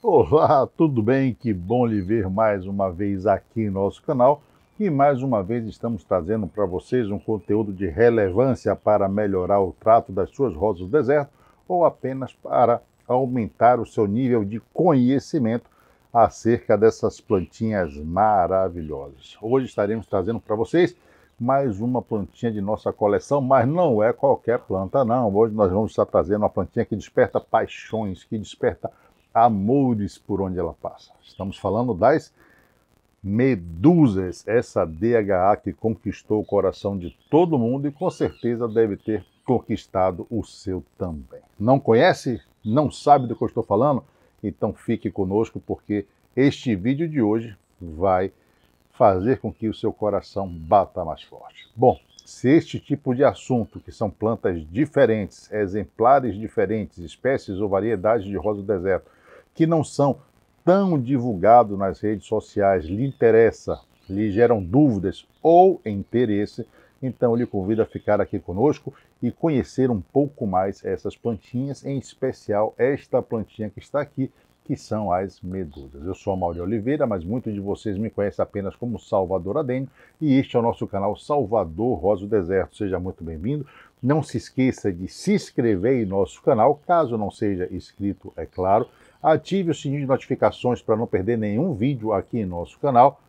Olá, tudo bem? Que bom lhe ver mais uma vez aqui em nosso canal. E mais uma vez estamos trazendo para vocês um conteúdo de relevância para melhorar o trato das suas rosas do deserto ou apenas para aumentar o seu nível de conhecimento acerca dessas plantinhas maravilhosas. Hoje estaremos trazendo para vocês mais uma plantinha de nossa coleção, mas não é qualquer planta não. Hoje nós vamos estar trazendo uma plantinha que desperta paixões, que desperta amores por onde ela passa. Estamos falando das Medusas, essa DHA que conquistou o coração de todo mundo e com certeza deve ter conquistado o seu também. Não conhece? Não sabe do que eu estou falando? Então fique conosco porque este vídeo de hoje vai fazer com que o seu coração bata mais forte. Bom, se este tipo de assunto, que são plantas diferentes, exemplares diferentes, espécies ou variedades de rosa do deserto, que não são tão divulgados nas redes sociais lhe interessa, lhe geram dúvidas ou interesse, então eu lhe convido a ficar aqui conosco e conhecer um pouco mais essas plantinhas, em especial esta plantinha que está aqui, que são as medusas. Eu sou Mauro Oliveira, mas muitos de vocês me conhecem apenas como Salvador Adênio e este é o nosso canal Salvador Rosa do Deserto. Seja muito bem-vindo. Não se esqueça de se inscrever em nosso canal, caso não seja inscrito, é claro. Ative o sininho de notificações para não perder nenhum vídeo aqui em nosso canal.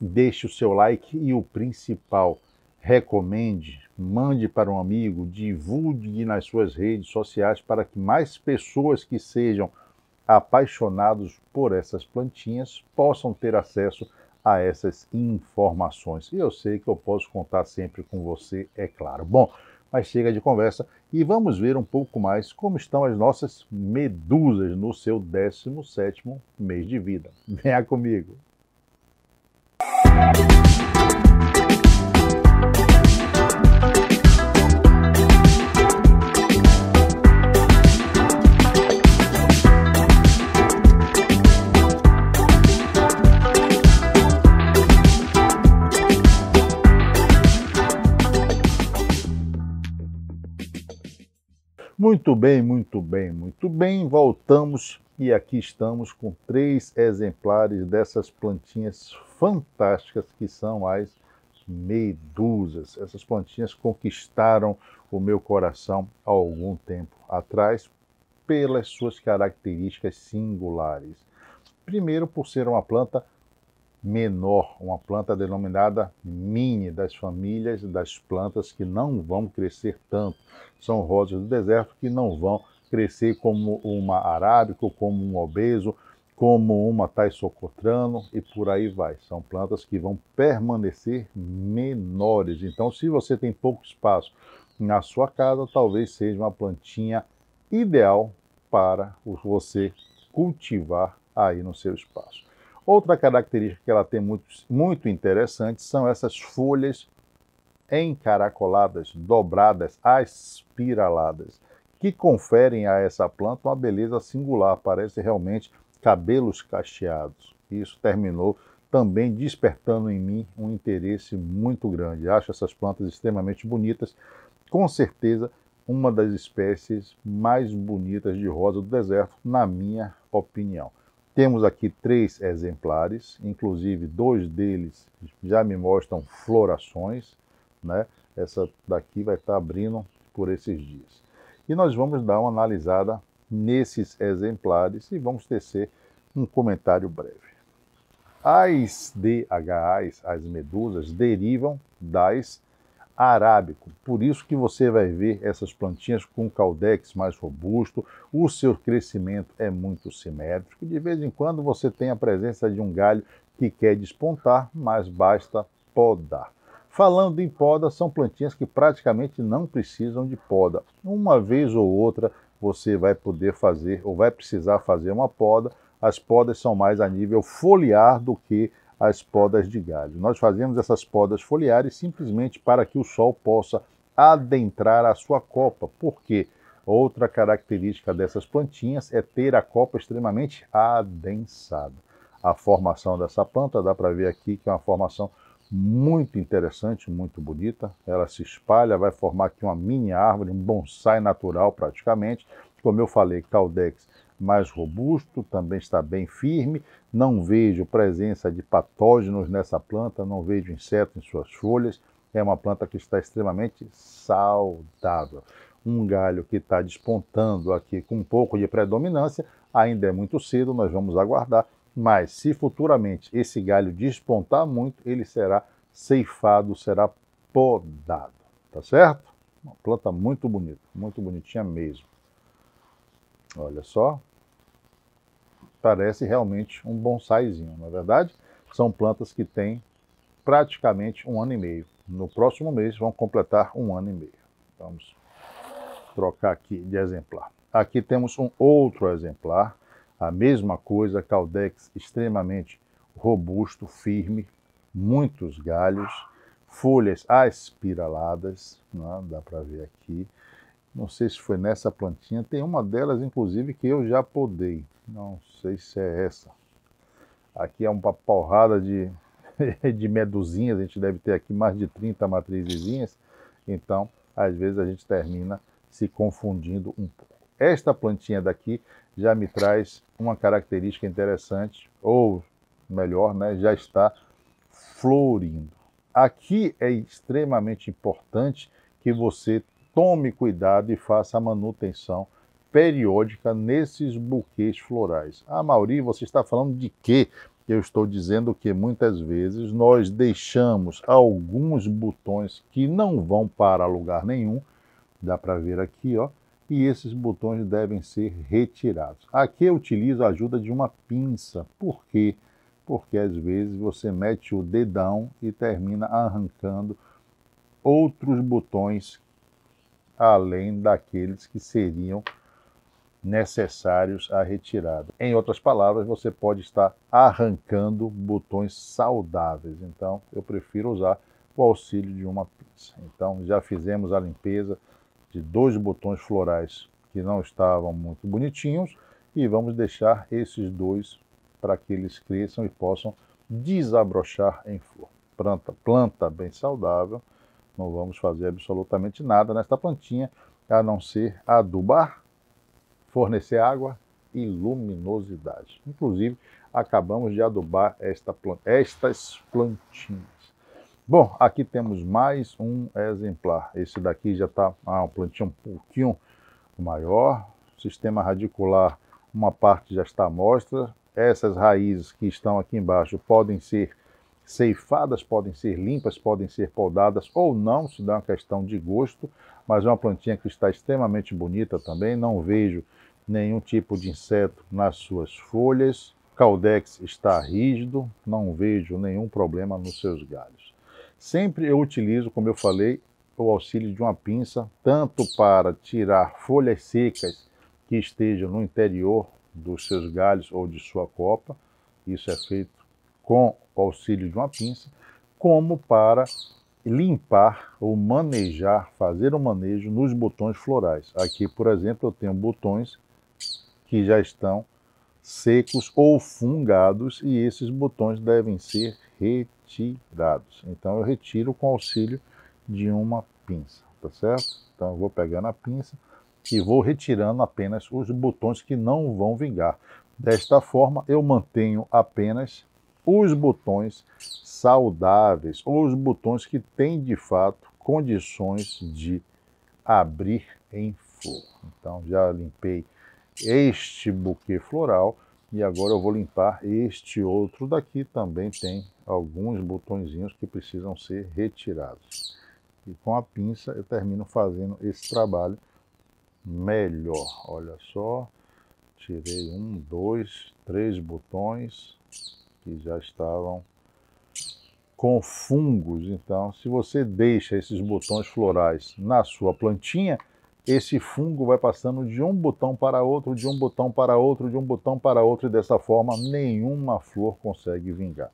Deixe o seu like e o principal, recomende, mande para um amigo, divulgue nas suas redes sociais para que mais pessoas que sejam apaixonados por essas plantinhas possam ter acesso a essas informações. E eu sei que eu posso contar sempre com você, é claro. Bom, mas chega de conversa e vamos ver um pouco mais como estão as nossas medusas no seu 17 mês de vida. Venha comigo! Muito bem, muito bem, muito bem. Voltamos e aqui estamos com três exemplares dessas plantinhas fantásticas que são as medusas. Essas plantinhas conquistaram o meu coração há algum tempo atrás pelas suas características singulares. Primeiro, por ser uma planta menor, uma planta denominada mini, das famílias das plantas que não vão crescer tanto. São rosas do deserto que não vão crescer como uma arábico, como um obeso, como uma taisocotrano e por aí vai. São plantas que vão permanecer menores. Então, se você tem pouco espaço na sua casa, talvez seja uma plantinha ideal para você cultivar aí no seu espaço. Outra característica que ela tem muito, muito interessante são essas folhas encaracoladas, dobradas, aspiraladas, que conferem a essa planta uma beleza singular, parece realmente cabelos cacheados. Isso terminou também despertando em mim um interesse muito grande. Acho essas plantas extremamente bonitas, com certeza uma das espécies mais bonitas de rosa do deserto, na minha opinião. Temos aqui três exemplares, inclusive dois deles já me mostram florações, né? Essa daqui vai estar abrindo por esses dias. E nós vamos dar uma analisada nesses exemplares e vamos tecer um comentário breve. As DHAs, as medusas, derivam das arábico. Por isso que você vai ver essas plantinhas com caldex mais robusto, o seu crescimento é muito simétrico. De vez em quando você tem a presença de um galho que quer despontar, mas basta podar. Falando em poda, são plantinhas que praticamente não precisam de poda. Uma vez ou outra você vai poder fazer ou vai precisar fazer uma poda. As podas são mais a nível foliar do que as podas de galho. Nós fazemos essas podas foliares simplesmente para que o sol possa adentrar a sua copa, porque outra característica dessas plantinhas é ter a copa extremamente adensada. A formação dessa planta dá para ver aqui que é uma formação muito interessante, muito bonita. Ela se espalha, vai formar aqui uma mini árvore, um bonsai natural praticamente. Como eu falei, Caldex mais robusto, também está bem firme. Não vejo presença de patógenos nessa planta, não vejo inseto em suas folhas. É uma planta que está extremamente saudável. Um galho que está despontando aqui com um pouco de predominância, ainda é muito cedo, nós vamos aguardar. Mas se futuramente esse galho despontar muito, ele será ceifado, será podado. Tá certo? Uma planta muito bonita, muito bonitinha mesmo. Olha só parece realmente um bonsaizinho, na é verdade? São plantas que têm praticamente um ano e meio. No próximo mês vão completar um ano e meio. Vamos trocar aqui de exemplar. Aqui temos um outro exemplar, a mesma coisa, caldex extremamente robusto, firme, muitos galhos, folhas aspiraladas, né? dá para ver aqui, não sei se foi nessa plantinha, tem uma delas inclusive que eu já podei, não sei se é essa. Aqui é uma porrada de, de meduzinhas, a gente deve ter aqui mais de 30 matrizezinhas, então às vezes a gente termina se confundindo um pouco. Esta plantinha daqui já me traz uma característica interessante, ou melhor, né, já está florindo. Aqui é extremamente importante que você tome cuidado e faça a manutenção periódica nesses buquês florais. Ah, Mauri, você está falando de quê? Eu estou dizendo que muitas vezes nós deixamos alguns botões que não vão para lugar nenhum, dá para ver aqui, ó, e esses botões devem ser retirados. Aqui eu utilizo a ajuda de uma pinça. Por quê? Porque às vezes você mete o dedão e termina arrancando outros botões além daqueles que seriam necessários à retirada. Em outras palavras, você pode estar arrancando botões saudáveis. Então, eu prefiro usar o auxílio de uma pinça. Então, já fizemos a limpeza de dois botões florais que não estavam muito bonitinhos e vamos deixar esses dois para que eles cresçam e possam desabrochar em flor. Planta, planta bem saudável não vamos fazer absolutamente nada nesta plantinha a não ser adubar, fornecer água e luminosidade. Inclusive, acabamos de adubar esta plant estas plantinhas. Bom, aqui temos mais um exemplar. Esse daqui já está ah, um plantinho um pouquinho maior. Sistema radicular, uma parte já está à mostra. Essas raízes que estão aqui embaixo podem ser ceifadas, podem ser limpas, podem ser podadas ou não, se dá uma questão de gosto, mas é uma plantinha que está extremamente bonita também, não vejo nenhum tipo de inseto nas suas folhas, caldex está rígido, não vejo nenhum problema nos seus galhos. Sempre eu utilizo, como eu falei, o auxílio de uma pinça, tanto para tirar folhas secas que estejam no interior dos seus galhos ou de sua copa, isso é feito com o auxílio de uma pinça, como para limpar ou manejar, fazer o um manejo nos botões florais. Aqui, por exemplo, eu tenho botões que já estão secos ou fungados e esses botões devem ser retirados. Então eu retiro com auxílio de uma pinça, tá certo? Então eu vou pegando a pinça e vou retirando apenas os botões que não vão vingar. Desta forma eu mantenho apenas os botões saudáveis, ou os botões que têm de fato condições de abrir em flor. Então já limpei este buquê floral e agora eu vou limpar este outro daqui, também tem alguns botõezinhos que precisam ser retirados. E com a pinça eu termino fazendo esse trabalho melhor. Olha só, tirei um, dois, três botões, que já estavam com fungos. Então, se você deixa esses botões florais na sua plantinha, esse fungo vai passando de um botão para outro, de um botão para outro, de um botão para outro, e dessa forma nenhuma flor consegue vingar.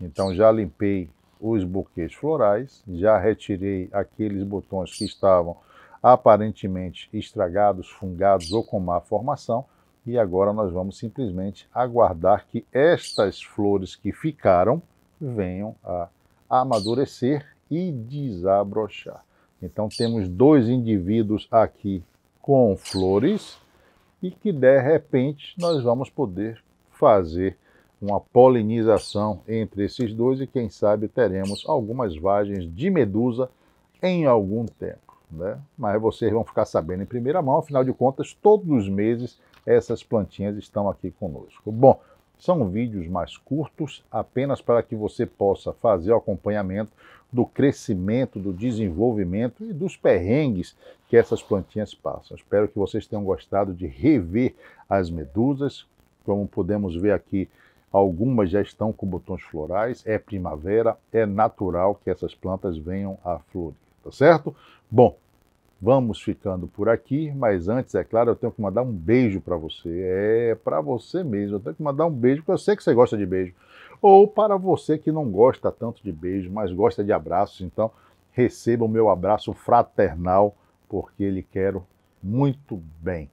Então, já limpei os buquês florais, já retirei aqueles botões que estavam aparentemente estragados, fungados ou com má formação. E agora nós vamos simplesmente aguardar que estas flores que ficaram venham a amadurecer e desabrochar. Então temos dois indivíduos aqui com flores e que de repente nós vamos poder fazer uma polinização entre esses dois e quem sabe teremos algumas vagens de medusa em algum tempo. Né? Mas vocês vão ficar sabendo em primeira mão, afinal de contas, todos os meses essas plantinhas estão aqui conosco. Bom, são vídeos mais curtos, apenas para que você possa fazer o acompanhamento do crescimento, do desenvolvimento e dos perrengues que essas plantinhas passam. Espero que vocês tenham gostado de rever as medusas. Como podemos ver aqui, algumas já estão com botões florais. É primavera, é natural que essas plantas venham a florir, tá certo? Bom, Vamos ficando por aqui, mas antes, é claro, eu tenho que mandar um beijo para você. É para você mesmo. Eu tenho que mandar um beijo, porque eu sei que você gosta de beijo. Ou para você que não gosta tanto de beijo, mas gosta de abraços. Então, receba o meu abraço fraternal, porque ele quero muito bem.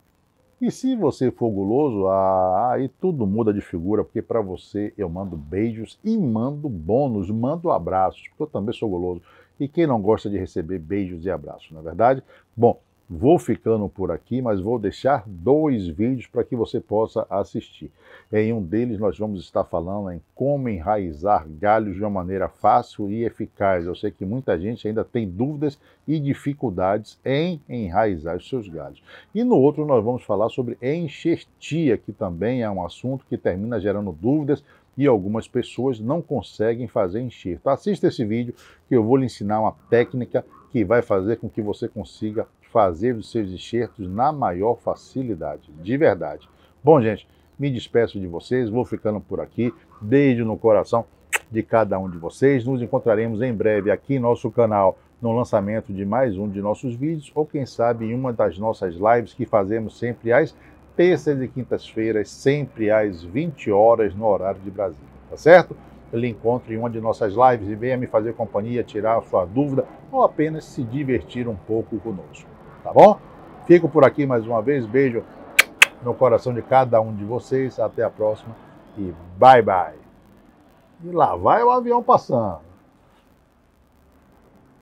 E se você for guloso, ah, aí tudo muda de figura, porque para você eu mando beijos e mando bônus, mando abraços, porque eu também sou guloso. E quem não gosta de receber beijos e abraços, na é verdade? Bom, vou ficando por aqui, mas vou deixar dois vídeos para que você possa assistir. Em um deles nós vamos estar falando em como enraizar galhos de uma maneira fácil e eficaz. Eu sei que muita gente ainda tem dúvidas e dificuldades em enraizar os seus galhos. E no outro nós vamos falar sobre enxertia, que também é um assunto que termina gerando dúvidas, e algumas pessoas não conseguem fazer enxerto. Assista esse vídeo que eu vou lhe ensinar uma técnica que vai fazer com que você consiga fazer os seus enxertos na maior facilidade, de verdade. Bom, gente, me despeço de vocês, vou ficando por aqui, beijo no coração de cada um de vocês. Nos encontraremos em breve aqui em nosso canal no lançamento de mais um de nossos vídeos ou quem sabe em uma das nossas lives que fazemos sempre às terças e quintas-feiras, sempre às 20 horas no horário de Brasília, tá certo? Ele lhe em uma de nossas lives e venha me fazer companhia, tirar a sua dúvida ou apenas se divertir um pouco conosco, tá bom? Fico por aqui mais uma vez, beijo no coração de cada um de vocês, até a próxima e bye bye. E lá vai o avião passando.